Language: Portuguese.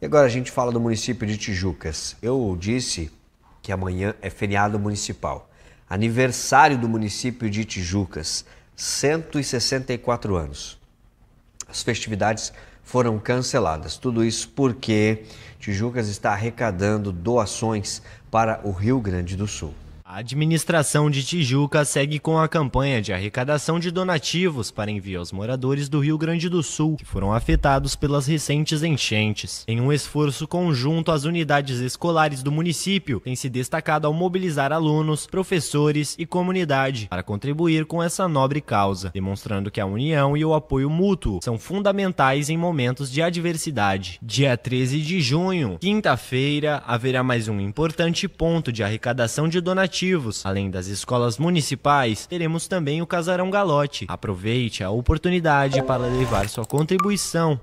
E agora a gente fala do município de Tijucas. Eu disse que amanhã é feriado municipal. Aniversário do município de Tijucas, 164 anos. As festividades foram canceladas. Tudo isso porque Tijucas está arrecadando doações para o Rio Grande do Sul. A administração de Tijuca segue com a campanha de arrecadação de donativos para envio aos moradores do Rio Grande do Sul, que foram afetados pelas recentes enchentes. Em um esforço conjunto, as unidades escolares do município têm se destacado ao mobilizar alunos, professores e comunidade para contribuir com essa nobre causa, demonstrando que a união e o apoio mútuo são fundamentais em momentos de adversidade. Dia 13 de junho, quinta-feira, haverá mais um importante ponto de arrecadação de donativos Além das escolas municipais, teremos também o Casarão Galote. Aproveite a oportunidade para levar sua contribuição